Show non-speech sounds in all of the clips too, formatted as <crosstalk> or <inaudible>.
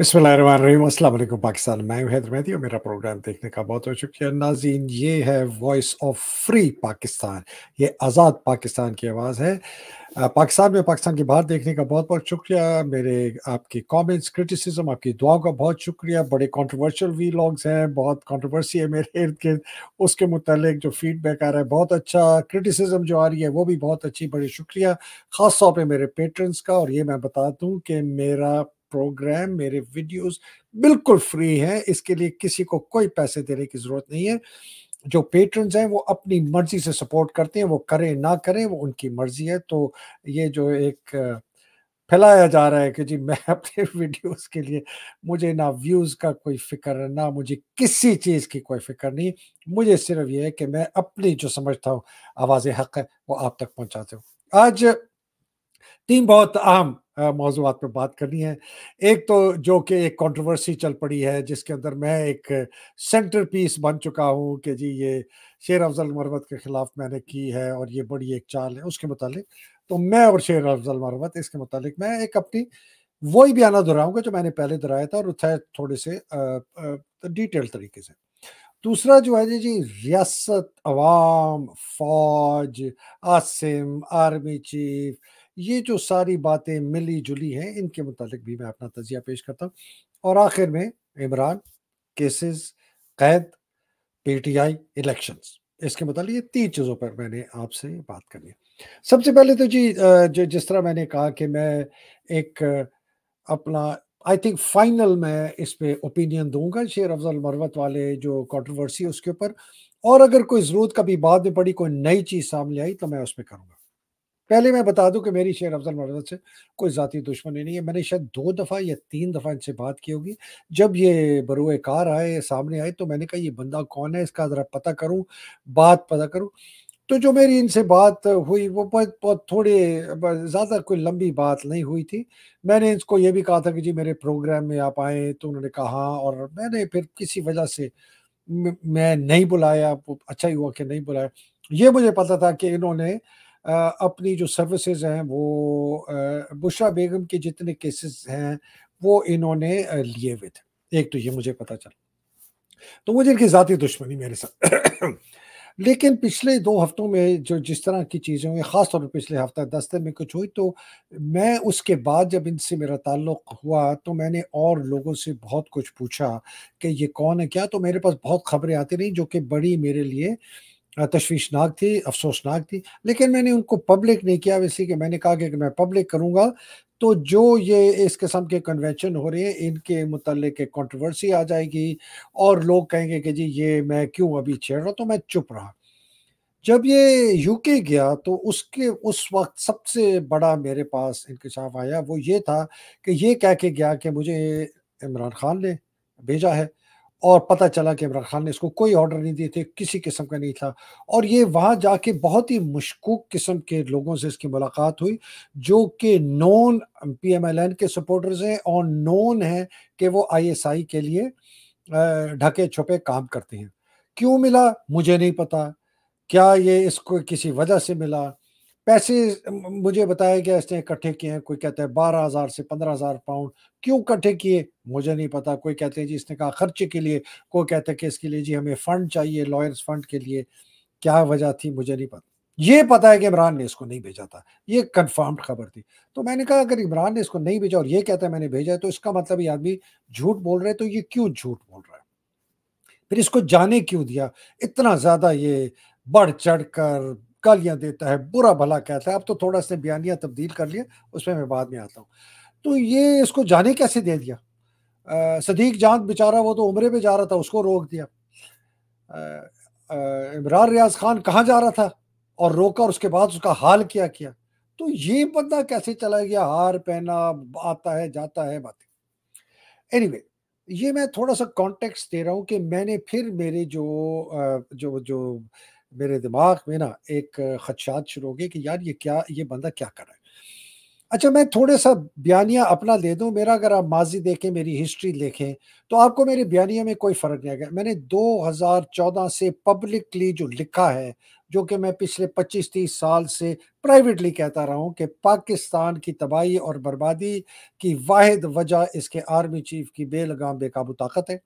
बसमिल पाकिस्तान मैं हूं हैदर मेहदी और मेरा प्रोग्राम देखने का बहुत बहुत शुक्रिया नाजीन ये है वॉइस ऑफ फ्री पाकिस्तान ये आज़ाद पाकिस्तान की आवाज़ है पाकिस्तान में पाकिस्तान के बाहर देखने का बहुत बहुत शुक्रिया मेरे आपके कमेंट्स क्रिटिसिज्म आपकी दुआओं का बहुत शुक्रिया बड़े कंट्रोवर्शियल वीलॉग्स हैं बहुत कंट्रोवर्सी है मेरे इर्द गिर्द उसके मुतलक जो फीडबैक आ रहा है बहुत अच्छा क्रिटिसिज्म जो आ रही है वो भी बहुत अच्छी बड़ी शुक्रिया ख़ास तौर पर मेरे पेटर्नस का और ये मैं बता दूँ कि मेरा प्रोग्राम मेरे वीडियोस बिल्कुल फ्री हैं इसके लिए किसी को कोई पैसे देने की ज़रूरत नहीं है जो पेटर्न हैं वो अपनी मर्जी से सपोर्ट करते हैं वो करें ना करें वो उनकी मर्जी है तो ये जो एक फैलाया जा रहा है कि जी मैं <laughs> अपने वीडियोस के लिए मुझे ना व्यूज़ का कोई फिक्र ना मुझे किसी चीज़ की कोई फिक्र नहीं मुझे सिर्फ ये है कि मैं अपनी जो समझता हूँ आवाज़ हक है वो आप तक पहुंचाते हूँ आज तीन बहुत अहम मौजूद पर बात करनी है एक तो जो कि एक कंट्रोवर्सी चल पड़ी है जिसके अंदर मैं एक सेंटर पीस बन चुका हूँ कि जी ये शेर अफजल मरवत के ख़िलाफ़ मैंने की है और ये बड़ी एक चाल है उसके मतलब तो मैं और शेर अफजल मरवत इसके मतलब मैं एक अपनी वही बयाना दोहराऊंगा जो मैंने पहले दोहराया था और उठाए थोड़े से डिटेल तरीके से दूसरा जो है जी रियासत अवाम फौज आसिम आर्मी चीफ ये जो सारी बातें मिली जुली हैं इनके मुतालिक भी मैं अपना तजिया पेश करता हूँ और आखिर में इमरान केसेस कैद पीटीआई इलेक्शंस इसके मतलब ये तीन चीज़ों पर मैंने आपसे बात करनी ली सबसे पहले तो जी जो जिस तरह मैंने कहा कि मैं एक अपना आई थिंक फाइनल मैं इस पर ओपिनियन दूंगा शेर अफजल मरवत वाले जो कॉन्ट्रोवर्सी उसके ऊपर और अगर कोई ज़रूरत कभी बाद में पड़ी कोई नई चीज़ सामने आई तो मैं उस पर करूँगा पहले मैं बता दूं कि मेरी शेर अफजल मरवत से कोई ज़ाती दुश्मनी नहीं है मैंने शायद दो दफ़ा या तीन दफ़ा इनसे बात की होगी जब ये बरुए कार आए सामने आए तो मैंने कहा ये बंदा कौन है इसका ज़रा पता करूँ बात पता करूँ तो जो मेरी इनसे बात हुई वो बहुत बहुत थोड़े ज़्यादा कोई लंबी बात नहीं हुई थी मैंने इसको ये भी कहा था कि जी मेरे प्रोग्राम में आप आए तो उन्होंने कहा हाँ। और मैंने फिर किसी वजह से मैं नहीं बुलाया अच्छा ही हुआ कि नहीं बुलाया ये मुझे पता था कि इन्होंने अपनी जो सर्विसेज हैं वो बुशरा बेगम के जितने केसेस हैं वो इन्होंने लिए हुए थे एक तो ये मुझे पता चला तो मुझे इनकी ज़ाती दुश्मनी मेरे साथ <clears throat> लेकिन पिछले दो हफ्तों में जो जिस तरह की चीज़ें हुई ख़ासतौर पर पिछले हफ्ता दस्ते में कुछ हुई तो मैं उसके बाद जब इनसे मेरा ताल्लुक हुआ तो मैंने और लोगों से बहुत कुछ पूछा कि ये कौन है क्या तो मेरे पास बहुत खबरें आती रहीं जो कि बड़ी मेरे लिए तशवीशनाक थी अफसोसनाक थी लेकिन मैंने उनको पब्लिक नहीं किया वैसे कि मैंने कहा कि मैं पब्लिक करूँगा तो जो ये इस किस्म के कन्वेंशन हो रहे हैं इनके मतलब कंट्रोवर्सी आ जाएगी और लोग कहेंगे कि जी ये मैं क्यों अभी छेड़ रहा तो मैं चुप रहा जब ये यूके गया तो उसके उस वक्त सबसे बड़ा मेरे पास इंकशाफ आया वो ये था कि ये कह के गया कि मुझे इमरान खान ने भेजा है और पता चला कि इमरान खान ने इसको कोई ऑर्डर नहीं दिए थे किसी किस्म का नहीं था और ये वहाँ जाके बहुत ही मशकूक किस्म के लोगों से इसकी मुलाकात हुई जो कि non P M L N के सपोर्टर्स हैं और नॉन हैं कि वो आई एस आई के लिए ढके छुपे काम करते हैं क्यों मिला मुझे नहीं पता क्या ये इसको किसी वजह से मिला पैसे मुझे बताया गया इसने इकट्ठे किए हैं कोई कहता है बारह हज़ार से पंद्रह हज़ार पाउंड क्यों इकट्ठे किए मुझे नहीं पता कोई कहते हैं जी इसने कहा खर्चे के लिए कोई कहते हैं कि इसके लिए जी हमें फ़ंड चाहिए लॉयर्स फंड के लिए क्या वजह थी मुझे नहीं पता ये पता है कि इमरान ने इसको नहीं भेजा था ये कन्फर्म खबर थी तो मैंने कहा अगर इमरान ने इसको नहीं भेजा और ये कहता है मैंने भेजा है तो इसका मतलब ये आदमी झूठ बोल रहे तो ये क्यों झूठ बोल रहा है फिर इसको जाने क्यों दिया इतना ज़्यादा ये बढ़ चढ़ कर गालियां देता है बुरा भला कहता है अब तो थोड़ा सा बयानिया तब्दील कर लिया उसमें मैं बाद में आता हूँ तो ये इसको जाने कैसे दे दिया आ, सदीक जान बेचारा वो तो उम्र में जा रहा था उसको रोक दिया इमरान रियाज खान कहाँ जा रहा था और रोका और उसके बाद उसका हाल क्या किया तो ये बंदा कैसे चला गया हार पहना आता है जाता है बातें एनी anyway, ये मैं थोड़ा सा कॉन्टेक्स्ट दे रहा हूँ कि मैंने फिर मेरे जो जो जो जो मेरे दिमाग में ना एक खदशात शुरू हो गए कि यार ये क्या ये बंदा क्या कर रहा है अच्छा मैं थोड़ा सा बयानिया अपना दे दूं मेरा अगर आप माजी देखें मेरी हिस्ट्री देखें तो आपको मेरे बयानिया में कोई फ़र्क नहीं आएगा मैंने 2014 से पब्लिकली जो लिखा है जो कि मैं पिछले 25-30 साल से प्राइवेटली कहता रहा हूँ कि पाकिस्तान की तबाही और बर्बादी की वाद वजह इसके आर्मी चीफ की बेलगाम बेकाबू ताकत है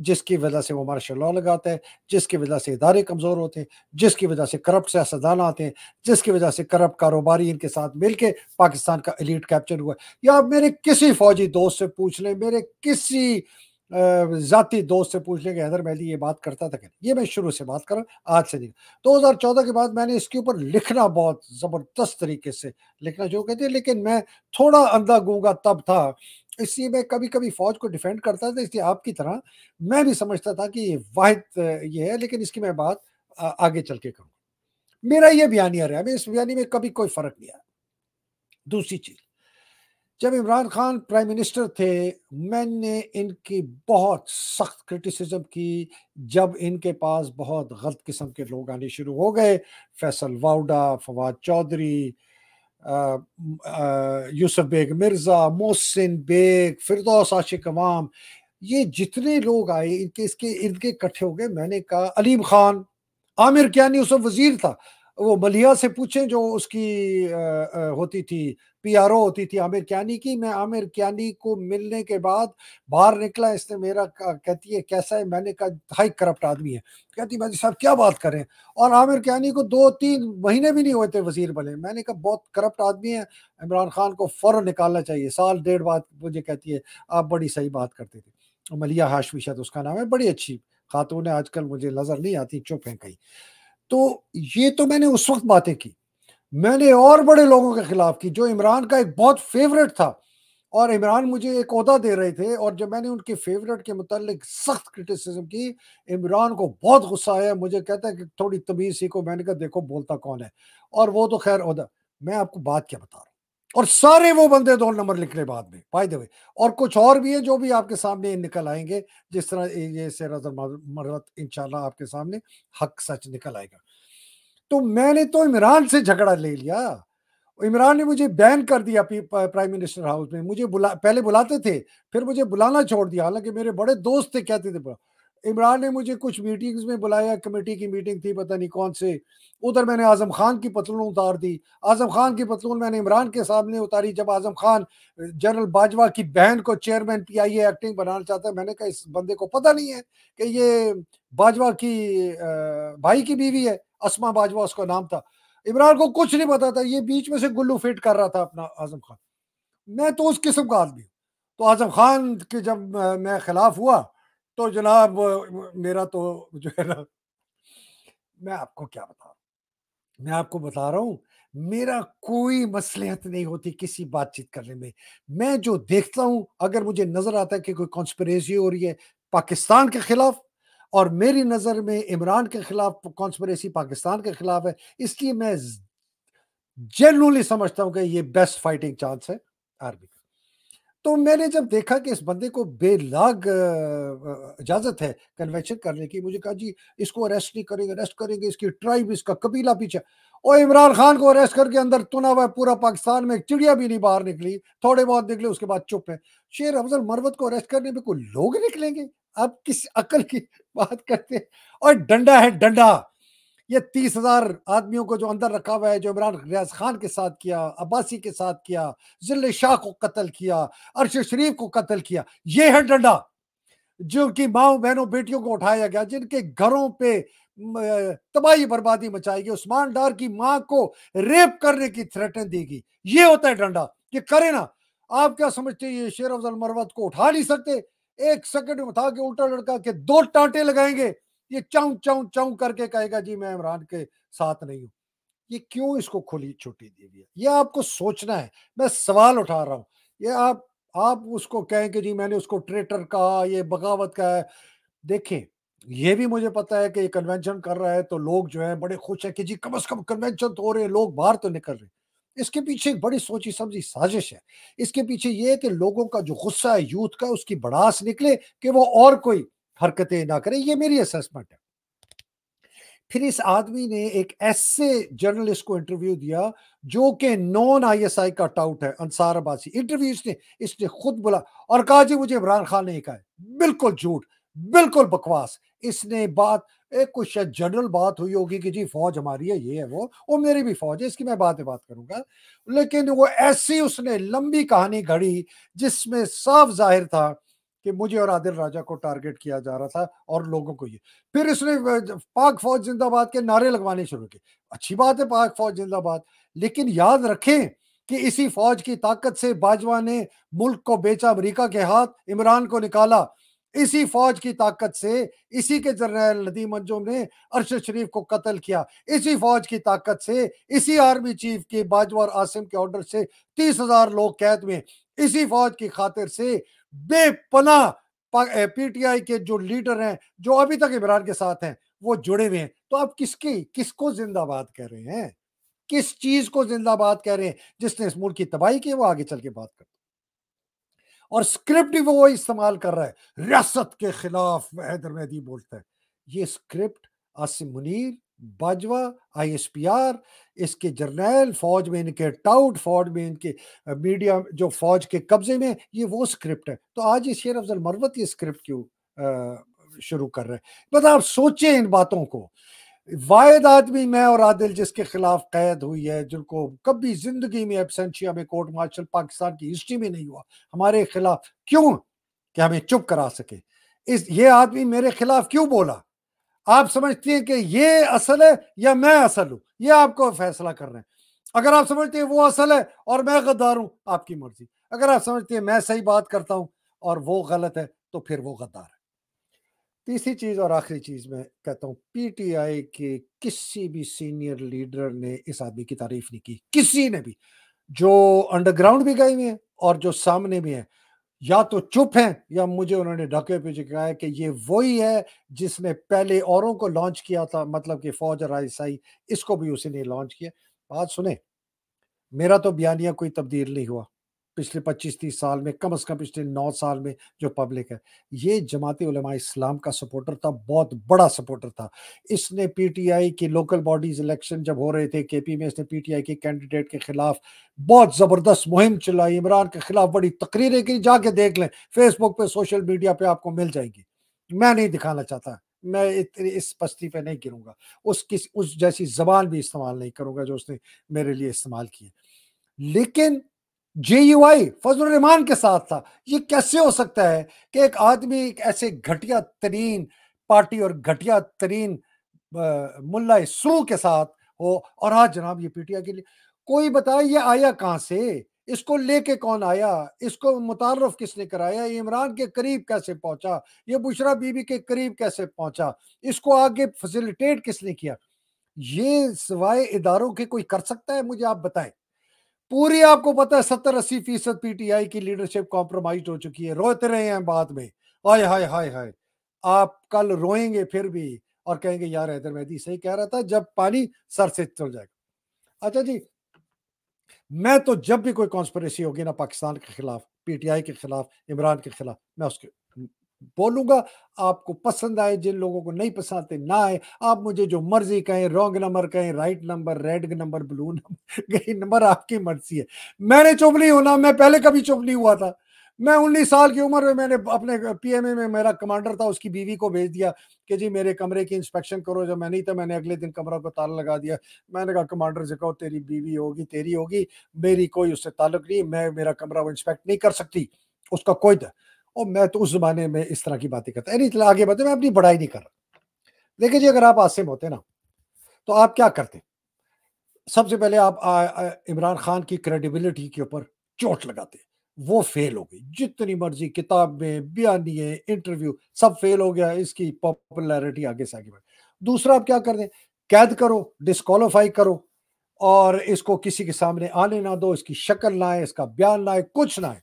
जिसकी वजह से वो मार्शल लॉ लगाते हैं जिसकी वजह से इदारे कमज़ोर होते हैं जिसकी वजह से करप्ट सियासतदान आते हैं जिसकी वजह से करप्ट कारोबारी इनके साथ मिल के पाकिस्तान का एलीट कैप्चर हुआ है या मेरे किसी फौजी दोस्त से पूछ लें मेरे किसी ज़ाती दोस्त से पूछ लें कि हैदर मेहदी ये बात करता था कि ये मैं शुरू से बात कर रहा आज से नहीं दो हज़ार चौदह के बाद मैंने इसके ऊपर लिखना बहुत ज़बरदस्त तरीके से लिखना शुरू कर दिया लेकिन मैं थोड़ा अंधा गूंगा तब था इसलिए मैं कभी कभी फौज को डिफेंड करता था इसलिए आपकी तरह मैं भी समझता था कि ये वाहिद ये है लेकिन इसकी मैं बात आगे चल के करूँ मेरा ये बयानिया रहा मैं इस बयानी में कभी कोई फर्क नहीं आया दूसरी चीज जब इमरान खान प्राइम मिनिस्टर थे मैंने इनकी बहुत सख्त क्रिटिसिज्म की जब इनके पास बहुत गलत किस्म के लोग आने शुरू हो गए फैसल वाउडा फवाद चौधरी यूसुफ बेग मिर्ज़ा मोहसिन बेग फिरदौस आशिक अवाम ये जितने लोग आए इनके इसके इर्द के इकट्ठे हो गए मैंने कहा अलीम खान आमिर क्या नहीं उस वजीर था वो बलिया से पूछें जो उसकी आ, आ, होती थी पीआरओ होती थी आमिर क्यानी की मैं आमिर क्यानी को मिलने के बाद बाहर निकला इसने मेरा कहती है कैसा है मैंने कहा हाई करप्ट आदमी है कहती मैं साहब क्या बात करें और आमिर क्यानी को दो तीन महीने भी नहीं हुए थे वजीर बने मैंने कहा बहुत करप्ट आदमी है इमरान खान को फ़ौर निकालना चाहिए साल डेढ़ बाद मुझे कहती है आप बड़ी सही बात करते थे मलिया हाशमी शायद उसका नाम है बड़ी अच्छी खातून है आजकल मुझे नज़र नहीं आती चुप हैं कहीं तो ये तो मैंने उस वक्त बातें की मैंने और बड़े लोगों के खिलाफ की जो इमरान का एक बहुत फेवरेट था और इमरान मुझे एक अहदा दे रहे थे और जब मैंने उनके फेवरेट के मुतालिक सख्त क्रिटिसिज्म की इमरान को बहुत गुस्सा आया मुझे कहता है कि थोड़ी तमीज़ सीखो मैंने कहा देखो बोलता कौन है और वो तो खैर अहदा मैं आपको बात क्या बता रहा हूँ और सारे वो बंदे दो नंबर लिखने बाद में बाय द वे और कुछ और भी है जो भी आपके सामने निकल आएंगे जिस तरह ये से मरवत इंशाल्लाह आपके सामने हक सच निकल आएगा तो मैंने तो इमरान से झगड़ा ले लिया इमरान ने मुझे बैन कर दिया प्राइम मिनिस्टर हाउस में मुझे बुला पहले बुलाते थे फिर मुझे बुलाना छोड़ दिया हालांकि मेरे बड़े दोस्त थे कहते थे इमरान ने मुझे कुछ मीटिंग्स में बुलाया कमेटी की मीटिंग थी पता नहीं कौन से उधर मैंने आजम खान की पतलून उतार दी आजम खान की पतलून मैंने इमरान के सामने उतारी जब आजम खान जनरल बाजवा की बहन को चेयरमैन पी आई एक्टिंग बनाना चाहता है मैंने कहा इस बंदे को पता नहीं है कि ये बाजवा की भाई की बीवी है असमा बाजवा उसका नाम था इमरान को कुछ नहीं पता था ये बीच में से गुल्लू फिट कर रहा था अपना आजम खान मैं तो उस किस्म का आदमी तो आजम खान के जब मैं खिलाफ हुआ तो जनाब मेरा तो जो है ना मैं आपको क्या बता रहा मैं आपको बता रहा हूं मेरा कोई मसलहत नहीं होती किसी बातचीत करने में मैं जो देखता हूं अगर मुझे नजर आता है कि कोई कॉन्स्परेसी हो रही है पाकिस्तान के खिलाफ और मेरी नज़र में इमरान के खिलाफ कॉन्स्परेसी पाकिस्तान के खिलाफ है इसलिए मैं जनरली समझता हूं कि ये बेस्ट फाइटिंग चांस है आर्मी तो मैंने जब देखा कि इस बंदे को बेलाग इजाजत है कन्वेंशन करने की मुझे कहा जी इसको अरेस्ट नहीं करेंगे अरेस्ट करेंगे इसकी ट्राइब इसका कबीला पीछे और इमरान खान को अरेस्ट करके अंदर तुना हुआ पूरा पाकिस्तान में एक चिड़िया भी नहीं बाहर निकली थोड़े बहुत निकले उसके बाद चुप है शेर अफजल मरवत को अरेस्ट करने में कोई लोग निकलेंगे आप किस अकल की बात करते हैं और डंडा है डंडा ये तीस हजार आदमियों को जो अंदर रखा हुआ है जो इमरान रियाज खान के साथ किया अब्बासी के साथ किया जिले शाह को कत्ल किया अर्श शरीफ को कत्ल किया ये है डंडा जो कि माओ बहनों बेटियों को उठाया गया जिनके घरों पे तबाही बर्बादी मचाई गई उस्मान डार की माँ को रेप करने की थ्रेटन दी गई ये होता है डंडा ये करे ना आप क्या समझते ये शेर अफजल मरवत को उठा नहीं सकते एक सेकंड में उठा के उल्टा लड़का के दो टांटे लगाएंगे ये चाऊ चाऊ चाऊ करके कहेगा जी मैं इमरान के साथ नहीं हूं ये क्यों इसको खुली छुट्टी दी ये आपको सोचना है मैं सवाल उठा रहा हूं ये आप आप उसको कहें कि जी मैंने उसको ट्रेटर कहा ये बगावत का है देखें ये भी मुझे पता है कि ये कन्वेंशन कर रहा है तो लोग जो है बड़े खुश है कि जी कम अज कम कन्वेंशन तो हो रहे हैं लोग बाहर तो निकल रहे हैं इसके पीछे एक बड़ी सोची समझी साजिश है इसके पीछे ये है कि लोगों का जो गुस्सा है यूथ का उसकी बड़ास निकले कि वो और कोई हरकतें ना करें ये मेरी असेसमेंट है फिर इस आदमी ने एक ऐसे जर्नलिस्ट को इंटरव्यू दिया जो कि नॉन आईएसआई का टाउट है अंसार अबासी इंटरव्यू इसने इसने खुद बुला और कहा जी मुझे इमरान खान ने कहा बिल्कुल झूठ बिल्कुल बकवास इसने बात एक कुछ शायद जनरल बात हुई होगी कि जी फौज हमारी है ये है वो वो मेरी भी फौज है इसकी मैं बातें में बात करूंगा लेकिन वो ऐसी उसने लंबी कहानी घड़ी जिसमें साफ जाहिर था कि मुझे और आदिल राजा को टारगेट किया जा रहा था और लोगों को ये फिर इसने पाक फौज जिंदाबाद के नारे लगवाने शुरू किए अच्छी बात है पाक फौज जिंदाबाद लेकिन याद रखें कि इसी फौज की ताकत से बाजवा ने मुल्क को बेचा अमरीका के हाथ इमरान को निकाला इसी फौज की ताकत से इसी के जनरल नदीम मंजूम ने अरशद शरीफ को कत्ल किया इसी फौज की ताकत से इसी आर्मी चीफ के बाजवा और आसिम के ऑर्डर से तीस हजार लोग कैद में इसी फौज की खातिर से बेपना पीटीआई के जो लीडर हैं जो अभी तक इमरान के साथ हैं वो जुड़े हुए हैं तो आप किसकी किसको जिंदाबाद कह रहे हैं किस चीज को जिंदाबाद कह रहे हैं जिसने इस मुल्क की तबाही की वो आगे चल के बात करते और स्क्रिप्ट भी वो इस्तेमाल कर रहा है रियासत के खिलाफ हैदर मेहदी बोलता है ये स्क्रिप्ट आसिम मुनीर बाजवा आईएसपीआर इसके जर्नैल फौज में इनके टाउट फौज में इनके मीडिया जो फौज के कब्जे में ये वो स्क्रिप्ट है तो आज ये शेर अफजल मरवत ये स्क्रिप्ट क्यों शुरू कर रहे हैं बस मतलब आप सोचें इन बातों को वायद आदमी मैं और आदिल जिसके खिलाफ कैद हुई है जिनको कभी जिंदगी में एबसेंशिया में कोर्ट मार्शल पाकिस्तान की हिस्ट्री में नहीं हुआ हमारे खिलाफ क्यों कि हमें चुप करा सके इस ये आदमी मेरे खिलाफ क्यों बोला आप समझती हैं कि ये असल है या मैं असल हूं ये आपको फैसला कर रहे हैं अगर आप समझते हैं वो असल है और मैं गद्दार हूं आपकी मर्जी अगर आप समझते हैं मैं सही बात करता हूं और वो गलत है तो फिर वो गद्दार है तीसरी चीज और आखिरी चीज मैं कहता हूं पीटीआई के किसी भी सीनियर लीडर ने इस आदमी की तारीफ नहीं की किसी ने भी जो अंडरग्राउंड भी गए हुए हैं और जो सामने भी है या तो चुप हैं या मुझे उन्होंने ढके पे है कि ये वही है जिसने पहले औरों को लॉन्च किया था मतलब कि फौज और आईसाई इसको भी उसी ने लॉन्च किया बात सुने मेरा तो बयानिया कोई तब्दील नहीं हुआ पिछले 25-30 साल में कम अज़ कम पिछले 9 साल में जो पब्लिक है ये जमात उलमा इस्लाम का सपोर्टर था बहुत बड़ा सपोर्टर था इसने पीटीआई की लोकल बॉडीज इलेक्शन जब हो रहे थे केपी में इसने पीटीआई के कैंडिडेट के खिलाफ बहुत ज़बरदस्त मुहिम चलाई इमरान के खिलाफ बड़ी तकरीरें की जाके देख लें फेसबुक पर सोशल मीडिया पर आपको मिल जाएगी मैं नहीं दिखाना चाहता मैं इस पस्ती पे नहीं गिरूंगा उस किस उस जैसी जबान भी इस्तेमाल नहीं करूंगा जो उसने मेरे लिए इस्तेमाल की लेकिन जेयूआई फजल रहमान के साथ था ये कैसे हो सकता है कि एक आदमी एक ऐसे घटिया तरीन पार्टी और घटिया तरीन मुला सू के साथ हो और आज जनाब ये पीटीआई के लिए कोई बताए ये आया कहाँ से इसको लेके कौन आया इसको मुतारफ किसने कराया इमरान के करीब कैसे पहुंचा ये बुशरा बीबी के करीब कैसे पहुंचा इसको आगे फैसिलिटेट किसने किया ये सिवाय इदारों के कोई कर सकता है मुझे आप बताएं पूरी आपको पता है सत्तर अस्सी फीसद पीटीआई की लीडरशिप कॉम्प्रोमाइज हो चुकी है रोते रहे हैं बाद में हाय हाय हाय हाय आप कल रोएंगे फिर भी और कहेंगे यार हैदर मेहदी सही कह रहा था जब पानी सर से चल जाएगा अच्छा जी मैं तो जब भी कोई कॉन्स्परेसी होगी ना पाकिस्तान के खिलाफ पीटीआई के खिलाफ इमरान के खिलाफ मैं उसके बोलूंगा आपको पसंद आए जिन लोगों को नहीं पसंद आते ना आए आप मुझे जो मर्जी कहें रॉन्ग नंबर कहें right number red number blue number <laughs> green number आपकी मर्जी है मैंने चुप नहीं होना मैं पहले कभी चुप नहीं हुआ था मैं उन्नीस साल की उम्र में मैंने अपने पीएमए में मेरा कमांडर था उसकी बीवी को भेज दिया कि जी मेरे कमरे की इंस्पेक्शन करो जब मैं नहीं था मैंने अगले दिन कमरा को ताला लगा दिया मैंने कहा कमांडर से कहो तेरी बीवी होगी तेरी होगी मेरी कोई उससे ताल्लुक नहीं मैं मेरा कमरा वो इंस्पेक्ट नहीं कर सकती उसका कोई था और मैं तो उस जमाने में इस तरह की बातें करता यानी इतना आगे बढ़ते मैं अपनी बड़ाई नहीं कर रहा देखिए जी अगर आप आसिम होते ना तो आप क्या करते सबसे पहले आप इमरान खान की क्रेडिबिलिटी के ऊपर चोट लगाते वो फेल हो गई जितनी मर्जी किताब में बयानिए इंटरव्यू सब फेल हो गया इसकी पॉपुलैरिटी आगे से आगे बढ़ दूसरा आप क्या कर दें कैद करो डिस्कालीफाई करो और इसको किसी के सामने आने ना दो इसकी शक्ल ना आए इसका बयान ना आए कुछ ना आए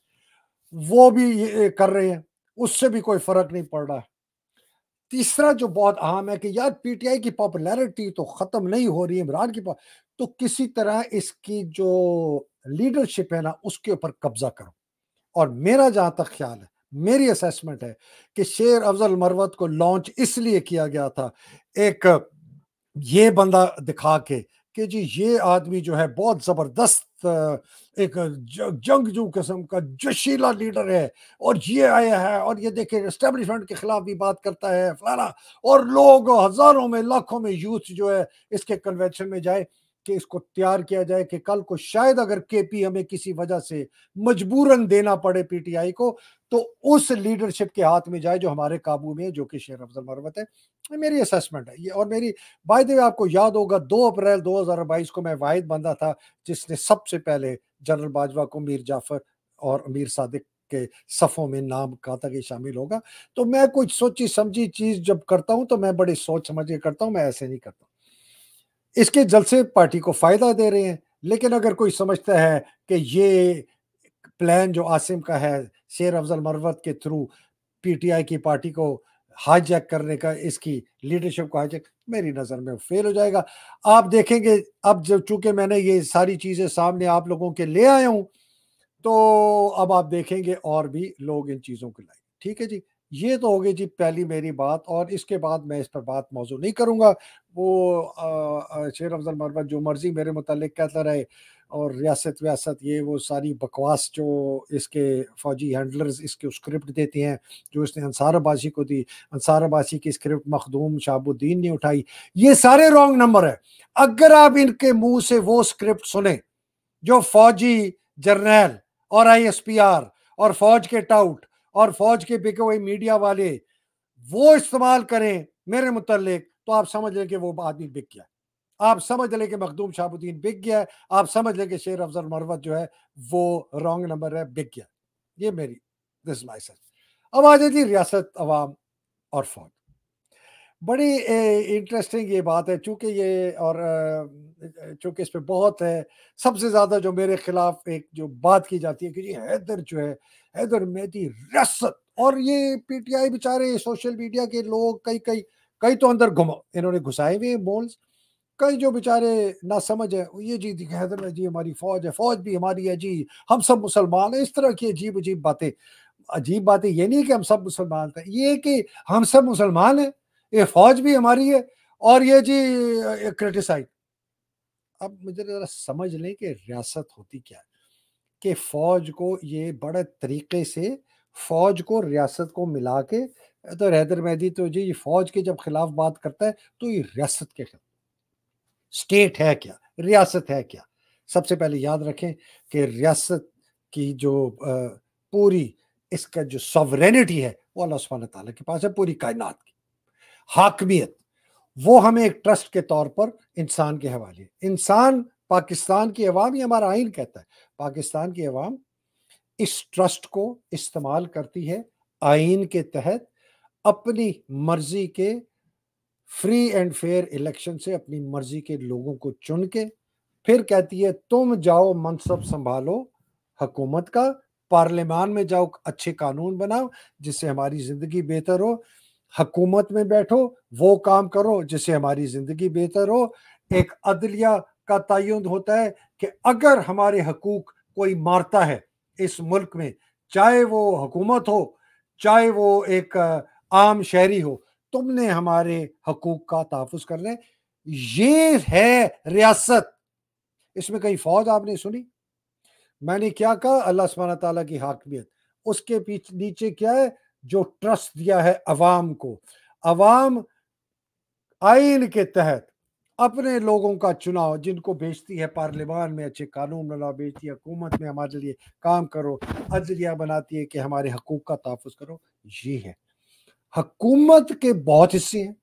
वो भी कर रहे हैं उससे भी कोई फर्क नहीं पड़ रहा है तीसरा जो बहुत अहम है कि यार पीटीआई की पॉपुलैरिटी तो खत्म नहीं हो रही इमरान की तो किसी तरह इसकी जो लीडरशिप है ना उसके ऊपर कब्जा करो और मेरा जहां तक ख्याल है मेरी असेसमेंट है कि शेर अफजल मरवत को लॉन्च इसलिए किया गया था एक ये बंदा दिखा के कि जी ये आदमी जो है बहुत जबरदस्त एक जू किस्म का जोशीला लीडर है और ये आया है और ये देखे इस्टेब्लिशमेंट के खिलाफ भी बात करता है फलाना और लोग हजारों में लाखों में यूथ जो है इसके कन्वेंशन में जाए कि इसको तैयार किया जाए कि कल को शायद अगर केपी हमें किसी वजह से मजबूरन देना पड़े पीटीआई को तो उस लीडरशिप के हाथ में जाए जो हमारे काबू में जो कि शेर अफजल मरवत है मेरी असेसमेंट है ये और मेरी बाय द वे आपको याद होगा दो अप्रैल 2022 को मैं वाहिद बंदा था जिसने सबसे पहले जनरल बाजवा को मीर जाफर और अमीर सादिक के सफ़ों में नाम कहा था कि शामिल होगा तो मैं कुछ सोची समझी चीज़ जब करता हूँ तो मैं बड़ी सोच समझ के करता हूँ मैं ऐसे नहीं करता इसके जलसे पार्टी को फ़ायदा दे रहे हैं लेकिन अगर कोई समझता है कि ये प्लान जो आसिम का है शेर अफजल मरवत के थ्रू पीटीआई की पार्टी को हाईजैक करने का इसकी लीडरशिप को हाईजैक मेरी नज़र में फेल हो जाएगा आप देखेंगे अब जब चूंकि मैंने ये सारी चीज़ें सामने आप लोगों के ले आया हूँ तो अब आप देखेंगे और भी लोग इन चीज़ों को लाए ठीक है जी ये तो होगी जी पहली मेरी बात और इसके बाद मैं इस पर बात मौजू नहीं करूँगा वो शेर अफजल मरवत जो मर्जी मेरे मुतल कहता रहे और रियासत व्यासत ये वो सारी बकवास जो इसके फौजी हैंडलर्स इसके स्क्रिप्ट देते हैं जो इसने अंसार अबासी को दी अंसार अबासी की स्क्रिप्ट मखदूम शाहबुद्दीन ने उठाई ये सारे रॉन्ग नंबर है अगर आप इनके मुंह से वो स्क्रिप्ट सुने जो फौजी जर्नैल और आई और फौज के टाउट और फौज के बिके हुए मीडिया वाले वो इस्तेमाल करें मेरे मुतल तो आप समझ लें कि वो आदमी बिक गया आप समझ लें कि मखदूम शाहबुद्दीन बिक गया है आप समझ लें कि शेर अफजल मरवत जो है वो रॉन्ग नंबर है बिक गया ये मेरी दिस माई लाइसेंस अब आ जाती रियासत अवाम और फौज बड़ी इंटरेस्टिंग ये बात है चूंकि ये और चूंकि इस पर बहुत है सबसे ज़्यादा जो मेरे खिलाफ एक जो बात की जाती है कि ये हैदर जो है हैदर मेहदी रियासत और ये पीटीआई बेचारे सोशल मीडिया के लोग कई कई कई तो अंदर घुमा इन्होंने घुसाए हुए बोल्स कई जो बेचारे ना समझ है ये जी हैदर में जी हमारी फौज है फौज भी हमारी है जी हम सब मुसलमान हैं इस तरह की अजीब अजीब बातें अजीब बातें ये नहीं कि हम सब मुसलमान थे ये कि हम सब मुसलमान हैं ये फौज भी हमारी है और ये जी क्रिटिसाइड अब मुझे ज़रा समझ लें कि रियासत होती क्या है कि फौज को ये बड़े तरीके से फौज को रियासत को मिला के तो हैदर मेहदी तो जी फौज के जब खिलाफ बात करता है तो ये रियासत के खिलाफ स्टेट है क्या रियासत है क्या सबसे पहले याद रखें कि रियासत की जो पूरी इसका जो सॉवरेनिटी है वो अल्लाह सुबहान ताला के पास है पूरी कायनात की हाकमियत वो हमें एक ट्रस्ट के तौर पर इंसान के हवाले इंसान पाकिस्तान की अवाम ही हमारा आइन कहता है पाकिस्तान की अवाम इस ट्रस्ट को इस्तेमाल करती है आइन के तहत अपनी मर्जी के फ्री एंड फेयर इलेक्शन से अपनी मर्जी के लोगों को चुन के फिर कहती है तुम जाओ मनसब संभालो हकूमत का पार्लियामान में जाओ अच्छे कानून बनाओ जिससे हमारी जिंदगी बेहतर हो हकूमत में बैठो वो काम करो जिससे हमारी जिंदगी बेहतर हो एक अदलिया का तयन होता है कि अगर हमारे हकूक कोई मारता है इस मुल्क में चाहे वो हकूमत हो चाहे वो एक आम शहरी हो तुमने हमारे हकूक का तहफुज कर ले ये है रियासत इसमें कहीं फौज आपने सुनी मैंने क्या कहा अल्लाह सुबहाना तला की हाकमियत उसके पीछे नीचे क्या है जो ट्रस्ट दिया है अवाम को अवाम आइन के तहत अपने लोगों का चुनाव जिनको भेजती है पार्लियामान में अच्छे कानून बना भेजती है हुकूमत में हमारे लिए काम करो अदलिया बनाती है कि हमारे हकूक का तहफ़ करो ये है हकूमत के बहुत हिस्से हैं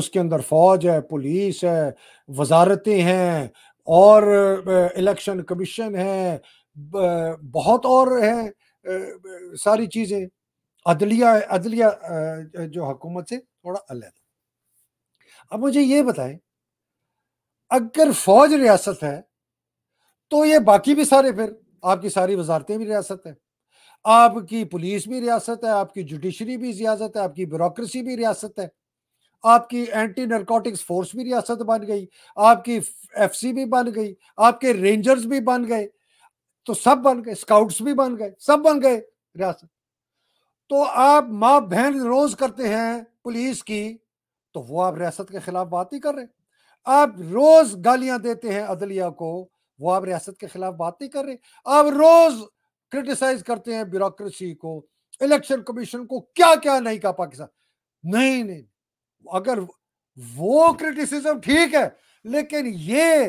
उसके अंदर फौज है पुलिस है वजारतें हैं और इलेक्शन कमीशन है बहुत और हैं सारी चीज़ें अदलिया अदलिया जो हकूमत से थोड़ा अलग अब मुझे ये बताएं अगर फौज रियासत है तो ये बाकी भी सारे फिर आपकी सारी वजारतें भी रियासत है आपकी पुलिस भी रियासत है आपकी जुडिशरी भी रियासत है आपकी ब्यूरोसी भी रियासत है आपकी एंटी नरकोटिक्स फोर्स भी रियासत बन गई आपकी एफसी भी बन गई आपके रेंजर्स भी बन गए तो सब बन गए स्काउट्स भी बन गए सब बन गए रियासत तो आप माँ बहन रोज करते हैं पुलिस की तो वो आप रियासत के खिलाफ बात ही कर रहे आप रोज गालियां देते हैं अदलिया को वो आप रियासत के खिलाफ बात नहीं कर रहे आप रोज क्रिटिसाइज करते हैं ब्यूरोक्रेसी को इलेक्शन कमीशन को क्या क्या नहीं कहा पाकिस्तान नहीं नहीं अगर वो क्रिटिसिज्म ठीक है लेकिन ये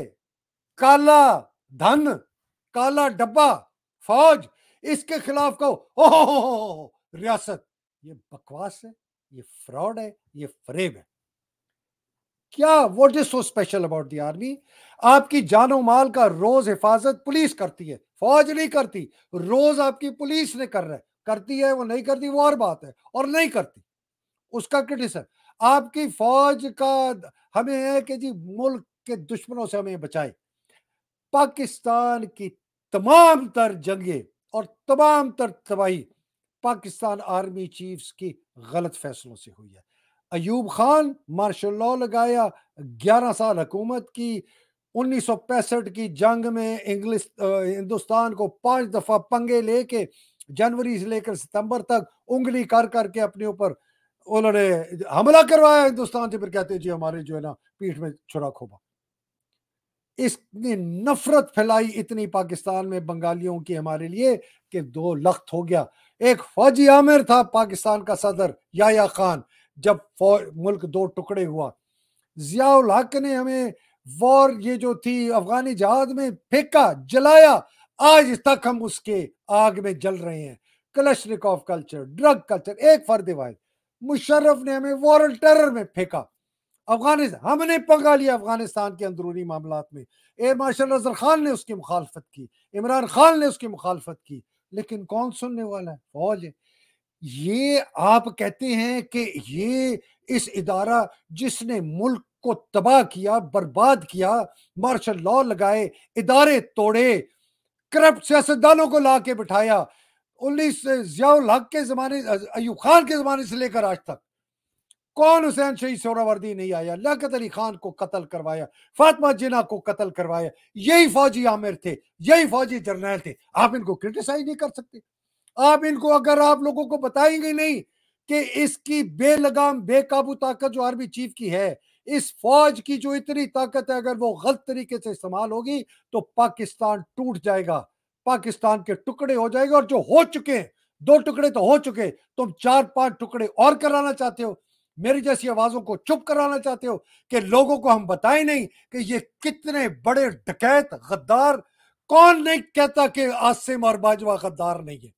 काला धन काला डब्बा फौज इसके खिलाफ कहो ओ रियासत ये बकवास है ये फ्रॉड है ये फरेब है क्या what is so special about the army आपकी जानो माल का रोज हिफाजत पुलिस करती है फौज नहीं करती रोज आपकी पुलिस ने कर रहा है करती है वो नहीं करती वो और बात है और नहीं करती उसका क्रिटिसन आपकी फौज का हमें है कि जी मुल्क के दुश्मनों से हमें बचाए पाकिस्तान की तमाम तर जंगे और तमाम तर तबाही पाकिस्तान आर्मी चीफ्स की गलत फैसलों से हुई है अयूब खान मार्शल लॉ लगाया ग्यारह साल हुकूमत की उन्नीस की जंग में इंग्लिश हिंदुस्तान को पांच दफा पंगे लेके जनवरी से लेकर सितंबर तक उंगली कर करके अपने ऊपर उन्होंने हमला करवाया हिंदुस्तान से फिर कहते जी हमारे जो है ना पीठ में छुरा खोबा इसने नफरत फैलाई इतनी पाकिस्तान में बंगालियों की हमारे लिए कि दो लख्त हो गया एक फौजी आमिर था पाकिस्तान का सदर याया खान जब मुल्क दो टुकड़े हुआ जियाउल हक ने हमें वॉर ये जो थी अफगानी जहाज में फेंका जलाया आज तक हम उसके आग में जल रहे हैं ऑफ कल्चर ड्रग कल्चर एक फर्द वाइज मुशर्रफ ने हमें वॉरल टेरर में फेंका अफगानिस्तान हमने पंगा लिया अफगानिस्तान के अंदरूनी मामला में एयर मार्शल अजहर खान ने उसकी मुखालफत की इमरान खान ने उसकी मुखालफत की लेकिन कौन सुनने वाला है फौज है ये आप कहते हैं कि ये इस इदारा जिसने मुल्क को तबाह किया बर्बाद किया मार्शल लॉ लगाए इदारे तोड़े करप्ट सियासतदानों को ला के बिठाया उन्नीस जियाउल हक के जमाने अयूब खान के जमाने से लेकर आज तक कौन हुसैन शहीद सोरावर्दी नहीं आया लकत अली खान को कत्ल करवाया फातमा जिना को कत्ल करवाया यही फौजी आमिर थे यही फौजी जर्नैल थे आप इनको क्रिटिसाइज नहीं कर सकते आप इनको अगर आप लोगों को बताएंगे नहीं कि इसकी बेलगाम बेकाबू ताकत जो आर्मी चीफ की है इस फौज की जो इतनी ताकत है अगर वो गलत तरीके से इस्तेमाल होगी तो पाकिस्तान टूट जाएगा पाकिस्तान के टुकड़े हो जाएगा और जो हो चुके हैं दो टुकड़े तो हो चुके तुम चार पांच टुकड़े और कराना चाहते हो मेरी जैसी आवाजों को चुप कराना चाहते हो कि लोगों को हम बताएं नहीं कि ये कितने बड़े डकैत गद्दार कौन नहीं कहता कि आसिम और बाजवा गद्दार नहीं है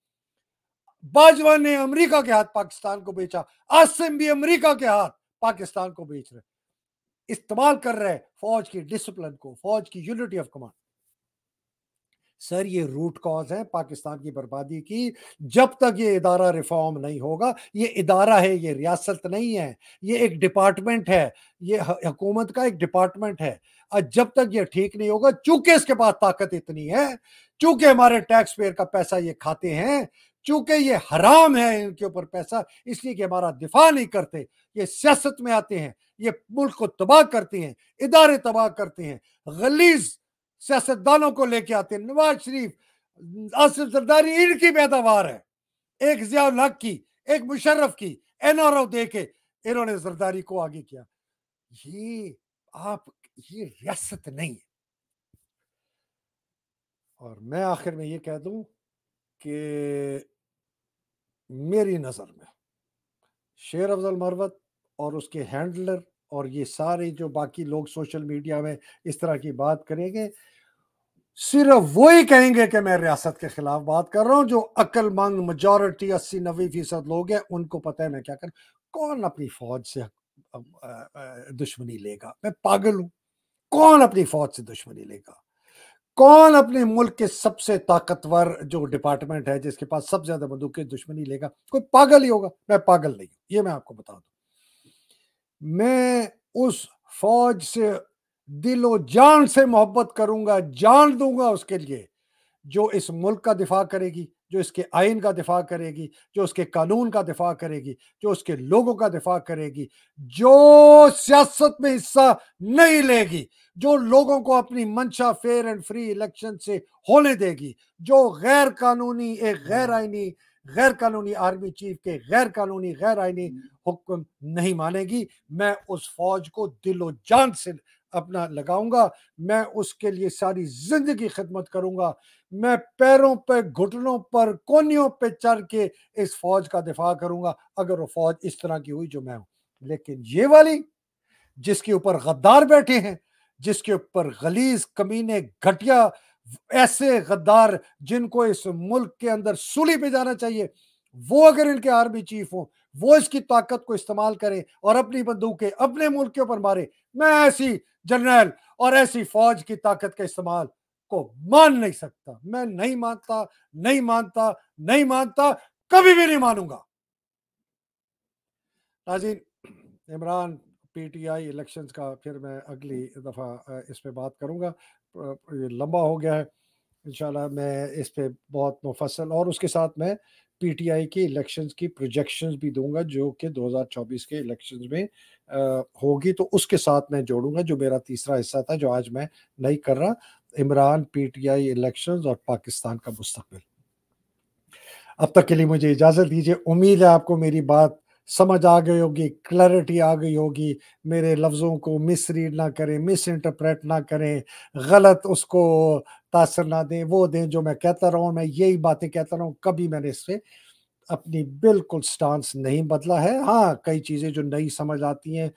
बाजवा ने अमेरिका के हाथ पाकिस्तान को बेचा आसिम भी अमेरिका के हाथ पाकिस्तान को बेच रहे इस्तेमाल कर रहे हैं फौज की डिसिप्लिन को फौज की यूनिटी ऑफ कमांड सर ये रूट कॉज है पाकिस्तान की बर्बादी की जब तक ये इदारा रिफॉर्म नहीं होगा ये इदारा है ये रियासत नहीं है ये एक डिपार्टमेंट है ये हकूमत का एक डिपार्टमेंट है और जब तक ये ठीक नहीं होगा चूंकि इसके पास ताकत इतनी है चूंकि हमारे टैक्स पेयर का पैसा ये खाते हैं चूंकि ये हराम है इनके ऊपर पैसा इसलिए कि हमारा दिफा नहीं करते ये सियासत में आते हैं ये मुल्क को तबाह करती हैं इदारे तबाह करते हैं गलीज सियासतदानों को लेके आते हैं नवाज शरीफ आसिफ जरदारी इनकी पैदावार है एक जिया हक की एक मुशर्रफ की एन आर ओ दे के इन्होंने जरदारी को आगे किया ये आप ये रियासत नहीं है और मैं आखिर में ये कह दू कि मेरी नज़र में शेर अफजल मरवत और उसके हैंडलर और ये सारे जो बाकी लोग सोशल मीडिया में इस तरह की बात करेंगे सिर्फ वो ही कहेंगे कि मैं रियासत के खिलाफ बात कर रहा हूं जो अक्लमंद मजॉरिटी अस्सी नबे फीसद लोग हैं उनको पता है मैं क्या कर कौन अपनी फौज से दुश्मनी लेगा मैं पागल हूँ कौन अपनी फौज से दुश्मनी लेगा कौन अपने मुल्क के सबसे ताकतवर जो डिपार्टमेंट है जिसके पास सबसे ज्यादा बंदूक दुश्मनी लेगा कोई पागल ही होगा मैं पागल नहीं हूँ ये मैं आपको बता दू मैं उस फौज से दिलो जान से मोहब्बत करूंगा जान दूंगा उसके लिए जो इस मुल्क का दिफा करेगी जो इसके आइन का दिफा करेगी जो उसके कानून का दिफा करेगी जो उसके लोगों का दिफा करेगी जो सियासत में हिस्सा नहीं लेगी जो लोगों को अपनी मंशा फेयर एंड फ्री इलेक्शन से होने देगी जो गैर कानूनी एक गैर आइनी गैर कानूनी आर्मी चीफ के गैर कानूनी गैर आइनी हम्म। हुक्म नहीं मानेगी मैं उस फौज को दिलो जान से अपना लगाऊंगा मैं उसके लिए सारी जिंदगी खिदमत करूंगा मैं पैरों पर पे, घुटनों पर कोनियों पर चढ़ के इस फौज का दिफा करूंगा अगर वो फौज इस तरह की हुई जो मैं हूं लेकिन ये वाली जिसके ऊपर गद्दार बैठे हैं जिसके ऊपर गलीज कमीने घटिया ऐसे गद्दार जिनको इस मुल्क के अंदर सुली पे जाना चाहिए वो अगर इनके आर्मी चीफ हो वो इसकी ताकत को इस्तेमाल करें और अपनी बंदूकें अपने मुल्क के ऊपर मारे मैं ऐसी जनरल और ऐसी फौज की ताकत का इस्तेमाल को मान नहीं सकता मैं नहीं मानता नहीं मानता नहीं मानता कभी भी नहीं मानूंगा नाजीन इमरान पीटीआई इलेक्शंस का फिर मैं अगली दफ़ा इस पे बात करूंगा लंबा हो गया है इंशाल्लाह मैं इस पर बहुत मुफसल और उसके साथ मैं पीटीआई की इलेक्शंस की प्रोजेक्शंस भी दूंगा जो कि 2024 के इलेक्शंस में होगी तो उसके साथ मैं जोड़ूंगा जो मेरा तीसरा हिस्सा था जो आज मैं नहीं कर रहा इमरान पीटीआई इलेक्शंस और पाकिस्तान का मुस्तबिल अब तक के लिए मुझे इजाज़त दीजिए उम्मीद है आपको मेरी बात समझ आ गई होगी क्लैरिटी आ गई होगी मेरे लफ्ज़ों को मिस रीड ना करें मिस इंटरप्रेट ना करें गलत उसको तासर ना दें वो दें जो मैं कहता रहा हूँ मैं यही बातें कहता रहा हूँ कभी मैंने इससे अपनी बिल्कुल स्टांस नहीं बदला है हाँ कई चीज़ें जो नई समझ आती हैं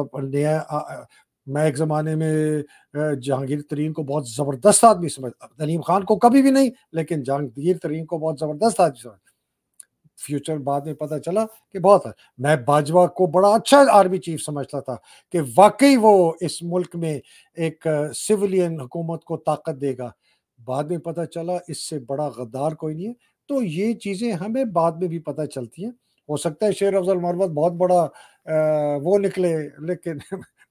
और नया मैं एक ज़माने में जहांगीर तरीन को बहुत ज़बरदस्त आदमी समझ नलीम खान को कभी भी नहीं लेकिन जहांगीर तरीन को बहुत ज़बरदस्त आदमी समझ फ्यूचर बाद में पता चला कि बहुत है मैं बाजवा को बड़ा अच्छा आर्मी चीफ समझता था कि वाकई वो इस मुल्क में एक सिविलियन हुकूमत को ताकत देगा बाद में पता चला इससे बड़ा गद्दार कोई नहीं है तो ये चीज़ें हमें बाद में भी पता चलती हैं हो सकता है शेर अफजल मरवत बहुत बड़ा आ, वो निकले लेकिन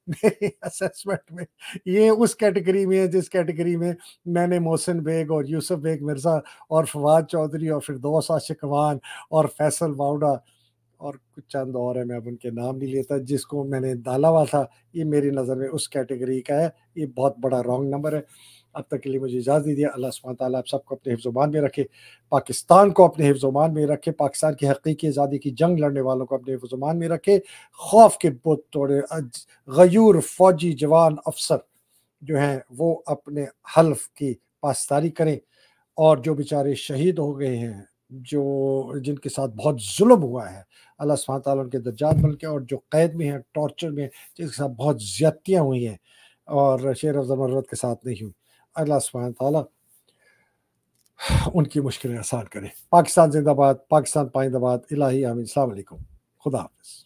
मेरे <laughs> असेसमेंट में ये उस कैटेगरी में है जिस कैटेगरी में मैंने मोहसिन बेग और यूसुफ बेग मिर्ज़ा और फवाद चौधरी और फिरदौस आशिकवान और फैसल वाउडा और कुछ चंद और है मैं अब उनके नाम नहीं लेता जिसको मैंने डाला हुआ था ये मेरी नज़र में उस कैटेगरी का है ये बहुत बड़ा रॉन्ग नंबर है अब तक के लिए मुझे इजाज़त दीजिए अल्लाह सुबह ताली आप सबको अपने हिफ्जुमान में रखे पाकिस्तान को अपने हिफ्जुमान में रखे पाकिस्तान की हकीकी आज़ादी की जंग लड़ने वालों को अपने हिफ्जुमान में रखे खौफ के बुत तोड़े गयूर फौजी जवान अफसर जो हैं वो अपने हल्फ की पासदारी करें और जो बेचारे शहीद हो गए हैं जो जिनके साथ बहुत जुल्म हुआ है अल्लाह सुबह ताली उनके दर्जात बन के और जो कैद में हैं टॉर्चर में जिनके साथ बहुत ज्यादतियाँ हुई हैं और शेर अफजल मरवत के साथ नहीं हुई अल्लाह सुबहान ताला उनकी मुश्किलें आसान करें पाकिस्तान जिंदाबाद पाकिस्तान पाइंदाबाद इलाही आमिन सलामकुम खुदा हाफिज़